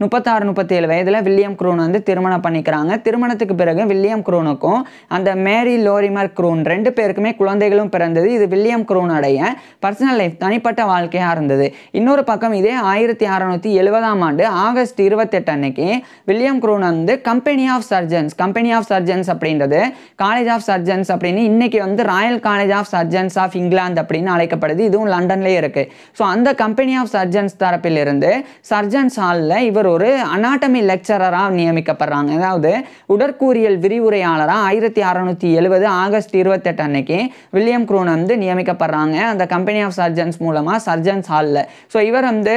முப்பத்தாறு முப்பத்தேழு வயதில் வில்லியம் குரூன் வந்து திருமணம் பண்ணிக்கிறாங்க திருமணத்துக்கு பிறகு வில்லியம் குரூனுக்கும் அந்த மேரி லோரிமர் குரூன் ரெண்டு பேருக்குமே குழந்தைகளும் பிறந்தது இது வில்லியம் அடைய பர்சனல் லைஃப் தனிப்பட்ட வாழ்க்கையாக இருந்தது இன்னொரு பக்கம் இதே ஆயிரத்தி அறநூற்றி எழுபதாம் ஆண்டு ஆகஸ்ட் இருபத்தெட்டு அன்னைக்கு வில்லியம் க்ரூன் வந்து company of surgeons company of surgeons அப்படின்றது காலேஜ் ஆஃப் சர்ஜன்ஸ் அப்படின்னு இன்னைக்கு வந்து royal college of surgeons of England அப்படின்னு அழைக்கப்படுது இதுவும் லண்டன்லேயே இருக்கு ஸோ அந்த கம்பெனி ஆஃப் சர்ஜன்ஸ் தரப்பிலிருந்து சர்ஜன்ஸ் ஹாலில் இவர் ஒரு அனாட்டமி லெக்சரராக நியமிக்கப்படுறாங்க அதாவது உடற்கூறியல் விரிவுரையாளராக ஆயிரத்தி அறநூற்றி எழுபது இருபது ஆகஸ்ட் இருபத்தெட்டு அன்னைக்கு வில்லியம் குரூன் வந்து நியமிக்கப்படுறாங்க அந்த கம்பெனி ஆஃப் சர்ஜன்ஸ் மூலமாக சர்ஜன்ஸ் ஹாலில் ஸோ இவர் வந்து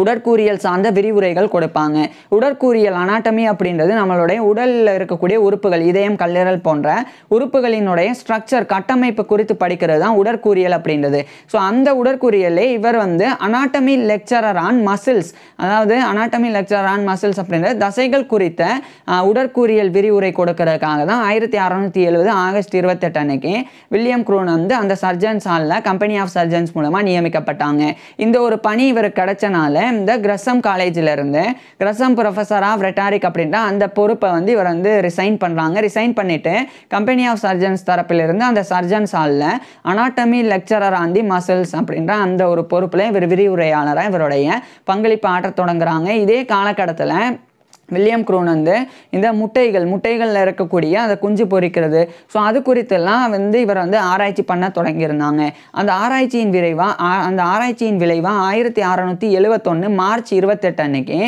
உடற்கூறியல் சார்ந்த விரிவுரைகள் கொடுப்பாங்க உடற்கூறியல் அனாட்டமி அப்படின்றது நம்மளுடைய உடலில் இருக்கக்கூடிய உறுப்புகள் இதயம் கல்லீரல் போன்ற உறுப்புகளினுடைய ஸ்ட்ரக்சர் கட்டமைப்பு குறித்து படிக்கிறது தான் உடற்கூறியல் அப்படின்றது ஸோ அந்த உடற்கூறியலே இவர் வந்து அனாட்டமி லெக்சரர் ஆன் மசில்ஸ் அதாவது அனாட்டமி லெக்சரர் ஆன் மசில்ஸ் அப்படின்றது தசைகள் குறித்த உடற்கூறியல் விரிவுரை கொடுக்கறதுக்காக தான் ஆயிரத்தி அறநூற்றி எழுபது ஆகஸ்ட் இருபத்தெட்டு அன்னைக்கு வில்லியம் குரூன் வந்து அந்த சர்ஜன்ஸ் ஹாலில் கம்பெனி ஆஃப் சர்ஜன்ஸ் மூலமாக நியமிக்கப்பட்டாங்க இந்த ஒரு பணி இவர் கிடைச்சனால இந்த கிரசம் காலேஜில் இருந்து கிரசம் ப்ரொஃபஸர் ஆஃப் ரெட்டாரிக் அப்படின்ற அந்த பொறுப்பை வந்து இவர் வந்து ரிசைன் பண்ணுறாங்க ரிசைன் பண்ணிவிட்டு கம்பெனி ஆஃப் சர்ஜன்ஸ் தரப்பிலிருந்து அந்த சர்ஜன்ஸ் ஹாலில் அனாட்டமி லெக்சரர் ஆந்தி மசில்ஸ் அப்படின்ற அந்த ஒரு பொறுப்பில் இவர் விரிவுரையாளராக இவருடைய பங்களிப்பு ஆற்ற தொடங்குறாங்க இதே காலகட்டத்தில் வில்லியம் குரோன் வந்து இந்த முட்டைகள் முட்டைகளில் இருக்கக்கூடிய அதை குஞ்சு பொறிக்கிறது ஸோ அது குறித்தெல்லாம் வந்து இவர் வந்து ஆராய்ச்சி பண்ண தொடங்கியிருந்தாங்க அந்த ஆராய்ச்சியின் விரைவாக அந்த ஆராய்ச்சியின் விளைவாக ஆயிரத்தி அறநூற்றி எழுபத்தொன்று மார்ச் இருபத்தெட்டு அன்னைக்கு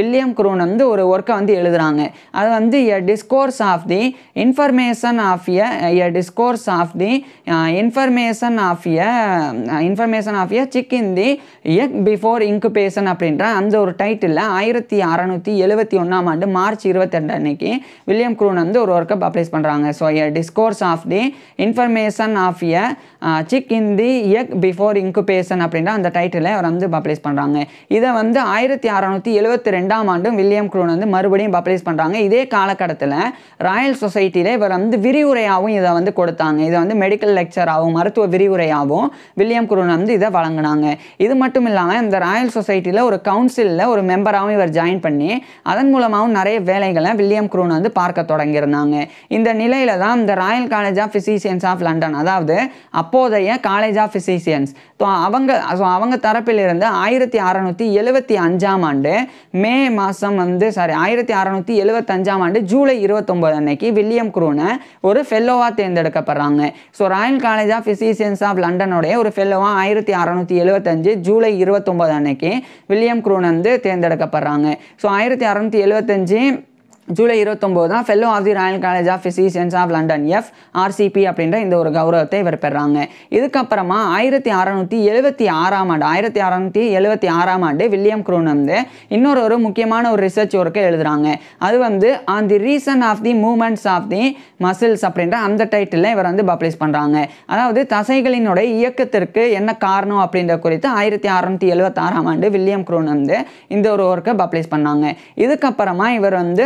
வில்லியம் குரோன் வந்து ஒரு ஒர்க்கை வந்து எழுதுகிறாங்க அது வந்து a discourse of the information of a a discourse of the information of a information of a chick in the egg before incubation அப்படின்ற அந்த ஒரு டைட்டிலில் ஆயிரத்தி அறநூற்றி எழுபத்தி ஒன்று ஒன்றாம் ஆண்டு மார்ச் இருபத்தி ரெண்டு அன்னைக்கு வில்லியம் க்ரூன் வந்து ஒரு ஒர்க்கை பப்ளிஷ் பண்ணுறாங்க so a discourse of the information of a chick in the egg before incubation அப்படின்ற அந்த டைட்டிலை அவர் வந்து பப்ளிஷ் பண்ணுறாங்க இதை வந்து ஆயிரத்தி அறநூற்றி எழுபத்தி ரெண்டாம் ஆண்டும் வில்லியம் க்ரூன் வந்து மறுபடியும் பப்ளிஷ் பண்ணுறாங்க இதே காலகட்டத்தில் ராயல் சொசைட்டியில் இவர் வந்து விரிவுரையாகவும் இதை வந்து கொடுத்தாங்க இதை வந்து மெடிக்கல் லெக்சராகவும் மருத்துவ விரிவுரையாகவும் வில்லியம் க்ரூன் வந்து இதை வழங்கினாங்க இது மட்டும் இல்லாமல் இந்த ராயல் சொசைட்டியில் ஒரு கவுன்சிலில் ஒரு மெம்பராகவும் இவர் ஜாயின் பண்ணி அதன் மூலம் மூலமாகவும் நிறைய வேலைகளை வில்லியம் குரூன் வந்து பார்க்க தொடங்கியிருந்தாங்க இந்த நிலையில தான் இந்த royal college of physicians of London அதாவது அப்போதைய காலேஜ் ஆஃப் ஃபிசிஷியன்ஸ் அவங்க ஸோ அவங்க தரப்பிலிருந்து ஆயிரத்தி அறநூற்றி எழுவத்தி அஞ்சாம் ஆண்டு மே மாதம் வந்து சாரி ஆயிரத்தி அறநூற்றி எழுவத்தஞ்சாம் ஆண்டு ஜூலை இருபத்தொம்போது அன்னைக்கு வில்லியம் குரூனை ஒரு ஃபெல்லோவாக தேர்ந்தெடுக்கப்படுறாங்க so royal college of physicians of லண்டனுடைய ஒரு ஃபெல்லோவாக ஆயிரத்தி அறநூற்றி எழுவத்தஞ்சு ஜூலை இருபத்தொம்போது அன்னைக்கு வில்லியம் குரூன் வந்து தேர்ந்தெடுக்கப்படுறாங்க ஸோ ஆயிரத்தி அறநூற்றி எழுபத்தஞ்சு ஜூலை இருபத்தொம்போது தான் fellow of the royal college of physicians of London F RCP அப்படின்ற இந்த ஒரு கௌரவத்தை இவர் பெறாங்க இதுக்கப்புறமா ஆயிரத்தி அறநூற்றி எழுபத்தி ஆறாம் ஆண்டு ஆயிரத்தி அறநூற்றி எழுபத்தி ஆறாம் ஆண்டு வில்லியம் குரூன் வந்து இன்னொரு ஒரு முக்கியமான ஒரு ரிசர்ச் ஒர்க்கை எழுதுகிறாங்க அது வந்து on the reason of the moments of the muscles அப்படின்ற அந்த டைட்டிலில் இவர் வந்து பப்ளிஷ் பண்ணுறாங்க அதாவது தசைகளினுடைய இயக்கத்திற்கு என்ன காரணம் அப்படின்ற குறித்து ஆயிரத்தி அறநூற்றி எழுபத்தாறாம் ஆண்டு வில்லியம் குரூன் வந்து இந்த ஒரு ஒர்க்கை பப்ளிஷ் பண்ணாங்க இதுக்கப்புறமா இவர் வந்து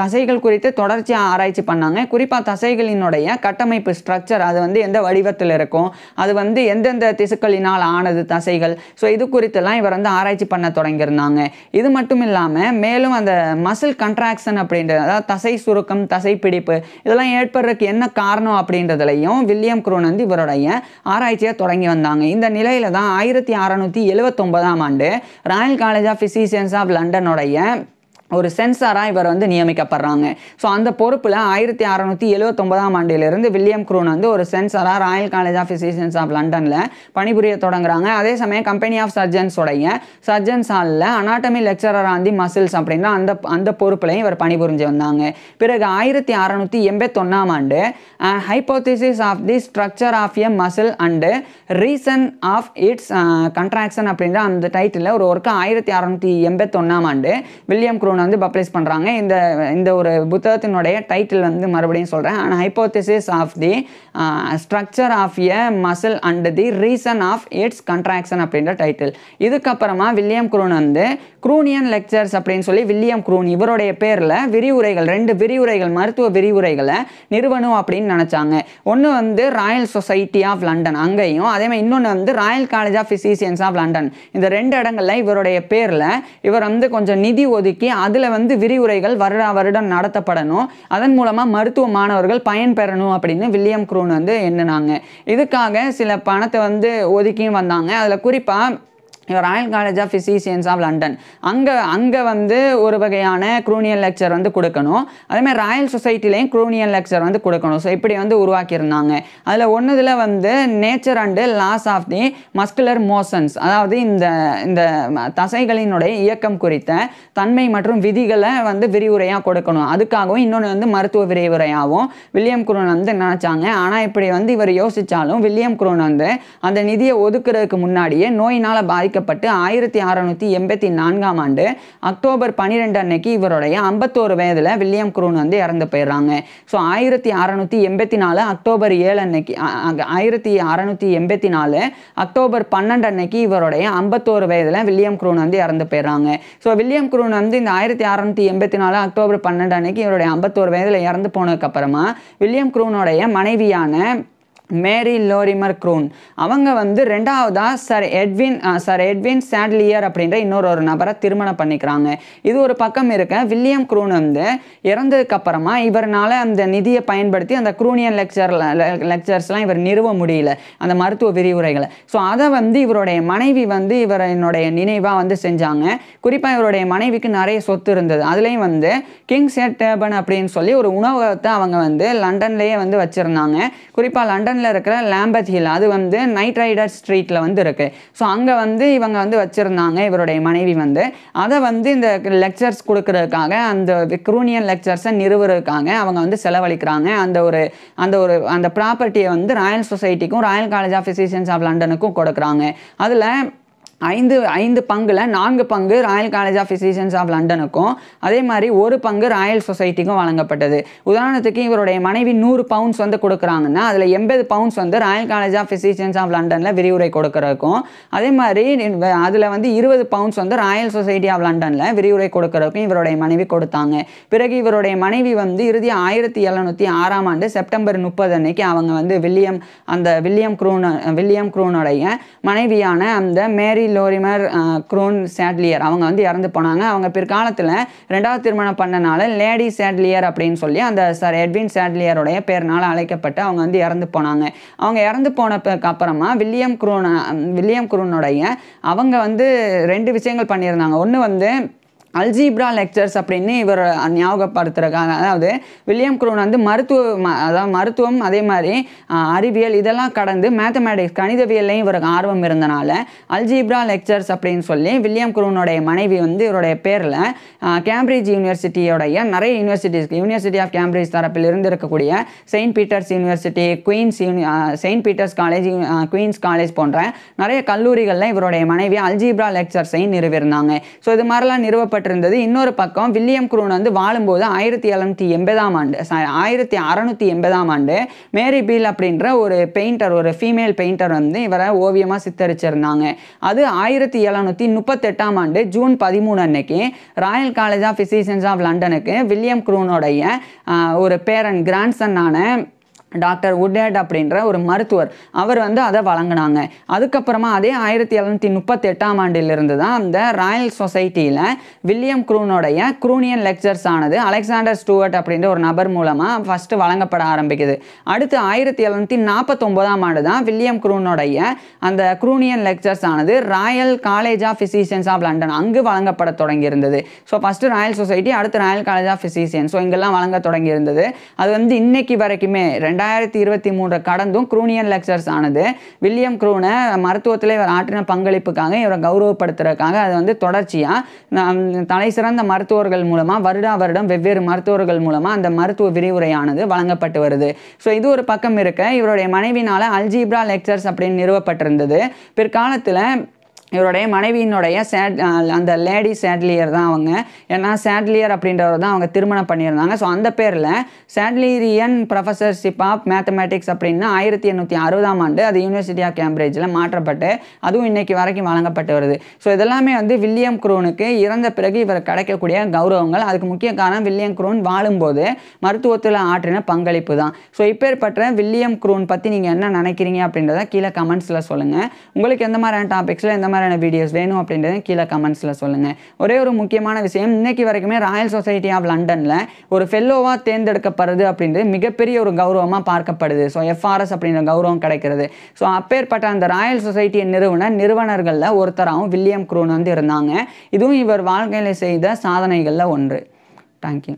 தசைகள் குறித்து தொடர்ச்சியாக ஆராய்ச்சி பண்ணாங்க குறிப்பாக தசைகளினுடைய கட்டமைப்பு ஸ்ட்ரக்சர் அது வந்து எந்த வடிவத்தில் இருக்கும் அது வந்து எந்தெந்த திசுக்களினால் ஆனது தசைகள் ஸோ இது குறித்தெல்லாம் இவர் வந்து ஆராய்ச்சி பண்ண தொடங்கியிருந்தாங்க இது மட்டும் இல்லாமல் மேலும் அந்த மசில் கண்ட்ராக்ஷன் அப்படின்றது அதாவது தசை சுருக்கம் தசை பிடிப்பு இதெல்லாம் ஏற்படுறதுக்கு என்ன காரணம் அப்படின்றதுலையும் வில்லியம் குரோன் வந்து இவருடைய ஆராய்ச்சியை தொடங்கி வந்தாங்க இந்த நிலையில தான் ஆயிரத்தி அறநூற்றி எழுவத்தொம்பதாம் ஆண்டு royal college of physicians of லண்டனுடைய ஒரு சென்சாராக இவர் வந்து நியமிக்கப்படுறாங்க ஸோ அந்த பொறுப்பில் ஆயிரத்தி அறநூற்றி எழுவத்தொம்பதாம் ஆண்டிலிருந்து வில்லியம் குரூன் வந்து ஒரு சென்சாராக royal college of physicians of லண்டனில் பணிபுரிய தொடங்குறாங்க அதே சமயம் கம்பெனி ஆஃப் சர்ஜன்ஸ் உடைய சர்ஜன்ஸ் ஹாலில் அனாட்டமி லெக்சரர் ஆந்தி மசில்ஸ் அப்படின்னா அந்த அந்த பொறுப்புலையும் இவர் பணிபுரிஞ்சு வந்தாங்க பிறகு ஆயிரத்தி அறநூற்றி எண்பத்தொன்னாம் ஆண்டு hypothesis of the structure of a muscle and reason of its contraction அப்படின்ற அந்த டைட்டில் ஒரு ஒர்க்கு ஆயிரத்தி அறநூற்றி எண்பத்தொன்னாம் ஆண்டு வில்லியம் குரூன் ஒன்று வந்து பப்ளிஷ் பண்ணுறாங்க இந்த இந்த ஒரு புத்தகத்தினுடைய டைட்டில் வந்து மறுபடியும் சொல்கிறேன் and hypothesis of the structure of a muscle and the reason of its contraction அப்படின்ற டைட்டில் இதுக்கப்புறமா வில்லியம் குரூன் வந்து குரூனியன் லெக்சர்ஸ் அப்படின்னு சொல்லி வில்லியம் குரூன் இவருடைய பேரில் விரிவுரைகள் ரெண்டு விரிவுரைகள் மருத்துவ விரிவுரைகளை நிறுவனம் அப்படின்னு நினச்சாங்க ஒன்று வந்து ராயல் சொசைட்டி ஆஃப் லண்டன் அங்கேயும் அதே மாதிரி இன்னொன்று வந்து royal college of physicians of London இந்த ரெண்டு இடங்களில் இவருடைய பேரில் இவர் வந்து கொஞ்சம் நிதி ஒதுக்கி அதில் வந்து விரிவுரைகள் வருட வருடம் நடத்தப்படணும் அதன் மூலமாக மருத்துவ மாணவர்கள் பயன்பெறணும் அப்படின்னு வில்லியம் குரூன் வந்து எண்ணினாங்க இதுக்காக சில பணத்தை வந்து ஒதுக்கியும் வந்தாங்க அதில் குறிப்பாக royal college of physicians of London அங்கே அங்கே வந்து ஒரு வகையான குரூனியல் லெக்சர் வந்து கொடுக்கணும் அதேமாதிரி ராயல் சொசைட்டிலையும் குரூனியல் லெக்சர் வந்து கொடுக்கணும் ஸோ இப்படி வந்து உருவாக்கியிருந்தாங்க அதில் ஒன்றுதில் வந்து nature and laws of the muscular motions அதாவது இந்த இந்த தசைகளினுடைய இயக்கம் குறித்த தன்மை மற்றும் விதிகளை வந்து விரிவுரையாக கொடுக்கணும் அதுக்காகவும் இன்னொன்று வந்து மருத்துவ விரிவுரையாகவும் வில்லியம் குரூன் வந்து நினச்சாங்க ஆனால் இப்படி வந்து இவர் யோசித்தாலும் வில்லியம் குரூன் வந்து அந்த நிதியை ஒதுக்குறதுக்கு முன்னாடியே நோயினால் பாதிக்க கண்டுபிடிக்கப்பட்டு ஆயிரத்தி அறநூற்றி எண்பத்தி நான்காம் ஆண்டு அக்டோபர் பன்னிரெண்டு அன்னைக்கு இவருடைய ஐம்பத்தோரு வயதில் வில்லியம் குரூன் வந்து இறந்து போயிடுறாங்க ஸோ ஆயிரத்தி அறநூற்றி எண்பத்தி நாலு அக்டோபர் ஏழு அன்னைக்கு ஆயிரத்தி அறநூற்றி எண்பத்தி நாலு அக்டோபர் பன்னெண்டு அன்னைக்கு இவருடைய ஐம்பத்தோரு வயதில் வில்லியம் குரூன் வந்து இறந்து போயிடுறாங்க ஸோ வில்லியம் குரூன் வந்து இந்த ஆயிரத்தி அறநூற்றி எண்பத்தி நாலு அக்டோபர் பன்னெண்டு அன்னைக்கு இவருடைய ஐம்பத்தோரு வயதில் இறந்து போனதுக்கப்புறமா வில்லியம் குரூனுடைய மனைவியான மேரி லோரிமர் க்ரூன் அவங்க வந்து ரெண்டாவதாக sir Edwin sir Edwin Sadleir அப்படின்ற இன்னொரு ஒரு நபரை திருமணம் பண்ணிக்கிறாங்க இது ஒரு பக்கம் இருக்க வில்லியம் க்ரூன் வந்து இறந்ததுக்கு அப்புறமா இவரால் அந்த நிதியை பயன்படுத்தி அந்த க்ரூனியன் லெக்சர் லெக்சர்ஸ்லாம் இவர் நிறுவ முடியல அந்த மருத்துவ விரிவுரைகளை ஸோ அதை வந்து இவருடைய மனைவி வந்து இவர் என்னுடைய நினைவாக வந்து செஞ்சாங்க குறிப்பாக இவருடைய மனைவிக்கு நிறைய சொத்து இருந்தது அதுலேயும் வந்து கிங் சேட் டேபன் அப்படின்னு சொல்லி ஒரு உணவகத்தை அவங்க வந்து லண்டன்லேயே வந்து வச்சுருந்தாங்க குறிப்பாக லண்டன் ஈரானில் இருக்கிற லேம்பத் ஹில் அது வந்து நைட் ரைடர் ஸ்ட்ரீட்டில் வந்து இருக்குது ஸோ அங்கே வந்து இவங்க வந்து வச்சுருந்தாங்க இவருடைய மனைவி வந்து அதை வந்து இந்த லெக்சர்ஸ் கொடுக்குறதுக்காக அந்த விக்ரூனியன் லெக்சர்ஸை நிறுவனருக்காங்க அவங்க வந்து செலவழிக்கிறாங்க அந்த ஒரு அந்த ஒரு அந்த ப்ராப்பர்ட்டியை வந்து ராயல் சொசைட்டிக்கும் royal college of physicians of லண்டனுக்கும் கொடுக்குறாங்க அதில் ஐந்து ஐந்து பங்கில் நான்கு பங்கு royal college of physicians of லண்டனுக்கும் அதே மாதிரி ஒரு பங்கு ராயல் சொசைட்டிக்கும் வழங்கப்பட்டது உதாரணத்துக்கு இவருடைய மனைவி நூறு பவுண்ட்ஸ் வந்து கொடுக்குறாங்கன்னா அதில் எண்பது பவுண்ட்ஸ் வந்து royal college of physicians of லண்டனில் விரிவுரை கொடுக்கறதுக்கும் அதே மாதிரி அதில் வந்து இருபது பவுண்ட்ஸ் வந்து ராயல் சொசைட்டி ஆஃப் லண்டனில் விரிவுரை கொடுக்கறதுக்கும் இவருடைய மனைவி கொடுத்தாங்க பிறகு இவருடைய மனைவி வந்து இறுதி ஆயிரத்தி எழுநூற்றி ஆறாம் ஆண்டு செப்டம்பர் முப்பது அன்னைக்கு அவங்க வந்து வில்லியம் அந்த வில்லியம் குரூன வில்லியம் குரூனுடைய மனைவியான அந்த மேரி லோரிமர் குரோன் சேட்லியர் அவங்க வந்து இறந்து போனாங்க அவங்க பிற்காலத்தில் ரெண்டாவது திருமணம் பண்ணனால லேடி சேட்லியர் அப்படின்னு சொல்லி அந்த சார் எட்வின் சேட்லியருடைய பேர்னால் அழைக்கப்பட்டு அவங்க வந்து இறந்து போனாங்க அவங்க இறந்து போனதுக்கு அப்புறமா வில்லியம் குரோன் வில்லியம் குரோனுடைய அவங்க வந்து ரெண்டு விஷயங்கள் பண்ணியிருந்தாங்க ஒன்று வந்து அல்ஜீப்ரா லெக்சர்ஸ் அப்படின்னு இவர் ஞாபகப்படுத்துகிறாங்க அதாவது வில்லியம் குரோன் வந்து மருத்துவ அதாவது மருத்துவம் அதே மாதிரி அறிவியல் இதெல்லாம் கடந்து மேத்தமேட்டிக்ஸ் கணிதவியல்லையும் இவருக்கு ஆர்வம் இருந்தனால அல்ஜீப்ரா லெக்சர்ஸ் அப்படின்னு சொல்லி வில்லியம் குரோனுடைய மனைவி வந்து இவருடைய பேரில் கேம்பிரிட்ஜ் யூனிவர்சிட்டியோடைய நிறைய யூனிவர்சிட்டிஸ் யூனிவர்சிட்டி ஆஃப் கேம்பிரிட்ஜ் தரப்பில் இருந்து இருக்கக்கூடிய Saint Peter's university Queen's uni Saint Peter's college Queen's college போன்ற நிறைய கல்லூரிகளில் இவருடைய மனைவி அல்ஜீப்ரா லெக்சர்ஸையும் நிறுவியிருந்தாங்க ஸோ இது மாதிரிலாம் நிறுவப்பட்ட குறிப்பிடப்பட்டிருந்தது இன்னொரு பக்கம் வில்லியம் குரூன் வந்து வாழும்போது ஆயிரத்தி எழுநூற்றி எண்பதாம் ஆண்டு ஆயிரத்தி அறநூற்றி எண்பதாம் ஆண்டு மேரி பீல் அப்படின்ற ஒரு பெயிண்டர் ஒரு ஃபீமேல் பெயிண்டர் வந்து இவரை ஓவியமாக சித்தரிச்சிருந்தாங்க அது ஆயிரத்தி எழுநூத்தி முப்பத்தெட்டாம் ஆண்டு ஜூன் பதிமூணு அன்னைக்கு royal college of physicians of லண்டனுக்கு வில்லியம் குரூனுடைய ஒரு பேரன் கிராண்ட்சன்னான டாக்டர் உட்ஹேட் அப்படின்ற ஒரு மருத்துவர் அவர் வந்து அதை வழங்கினாங்க அதுக்கப்புறமா அதே ஆயிரத்தி முப்பத்தி முப்பத்தெட்டாம் ஆண்டிலிருந்து தான் அந்த ராயல் சொசைட்டியில் வில்லியம் குரூனுடைய குரூனியன் லெக்சர்ஸ் ஆனது அலெக்சாண்டர் ஸ்டூவர்ட் அப்படின்ற ஒரு நபர் மூலமாக ஃபஸ்ட்டு வழங்கப்பட ஆரம்பிக்குது அடுத்து ஆயிரத்தி எழுநூத்தி நாற்பத்தொம்போதாம் ஆண்டு தான் வில்லியம் குரூனுடைய அந்த குரூனியன் லெக்சர்ஸ் ஆனது royal college of physicians of London அங்கு வழங்கப்பட தொடங்கியிருந்தது ஸோ ஃபஸ்ட்டு ராயல் சொசைட்டி அடுத்து royal college of physicians so இங்கெல்லாம் வழங்க தொடங்கியிருந்தது அது வந்து இன்னைக்கு வரைக்குமே ரெண்டு ரெண்டாயிரத்தி இருபத்தி மூன்று கடந்தும் குரூனியன் லெக்சர்ஸ் ஆனது வில்லியம் குரூனை மருத்துவத்தில் இவர் ஆற்றின பங்களிப்புக்காக இவரை கௌரவப்படுத்துறதுக்காக அது வந்து தொடர்ச்சியாக தலை சிறந்த மருத்துவர்கள் மூலமாக வருடா வருடம் வெவ்வேறு மருத்துவர்கள் மூலமாக அந்த மருத்துவ விரிவுரையானது வழங்கப்பட்டு வருது ஸோ இது ஒரு பக்கம் இருக்க இவருடைய மனைவினால் அல்ஜீப்ரா லெக்சர்ஸ் அப்படின்னு நிறுவப்பட்டிருந்தது பிற்காலத்தில் இவருடைய மனைவியினுடைய சேட் அந்த லேடி சேட்லியர் தான் அவங்க ஏன்னா சேட்லியர் அப்படின்றவர் தான் அவங்க திருமணம் பண்ணியிருந்தாங்க ஸோ அந்த பேரில் சேட்லீரியன் ப்ரொஃபஸர்ஷிப் ஆஃப் மேத்தமேட்டிக்ஸ் அப்படின்னு ஆயிரத்தி எண்ணூற்றி அறுபதாம் ஆண்டு அது யூனிவர்சிட்டி ஆஃப் கேம்பிரிட்ஜில் மாற்றப்பட்டு அதுவும் இன்றைக்கி வரைக்கும் வழங்கப்பட்டு வருது ஸோ இதெல்லாமே வந்து வில்லியம் குரூனுக்கு இறந்த பிறகு இவர் கிடைக்கக்கூடிய கௌரவங்கள் அதுக்கு முக்கிய காரணம் வில்லியம் குரூன் வாழும்போது மருத்துவத்தில் ஆற்றின பங்களிப்பு தான் ஸோ இப்பேற்பட்ட வில்லியம் குரூன் பற்றி நீங்கள் என்ன நினைக்கிறீங்க அப்படின்றத கீழே கமெண்ட்ஸில் சொல்லுங்கள் உங்களுக்கு எந்த மாதிரியான டாபிக்ஸில் எந்த மாதிரி மாதிரியான வீடியோஸ் வேணும் அப்படின்றது கீழே கமெண்ட்ஸில் சொல்லுங்கள் ஒரே ஒரு முக்கியமான விஷயம் இன்றைக்கி வரைக்குமே ராயல் சொசைட்டி ஆஃப் லண்டனில் ஒரு ஃபெல்லோவாக தேர்ந்தெடுக்கப்படுது அப்படின்றது மிகப்பெரிய ஒரு கௌரவமாக பார்க்கப்படுது ஸோ எஃப்ஆர்எஸ் அப்படின்ற கௌரவம் கிடைக்கிறது ஸோ அப்பேற்பட்ட அந்த ராயல் சொசைட்டியின் நிறுவன நிறுவனர்களில் ஒருத்தராகவும் வில்லியம் குரூன் வந்து இருந்தாங்க இதுவும் இவர் வாழ்க்கையில் செய்த சாதனைகளில் ஒன்று தேங்க்யூ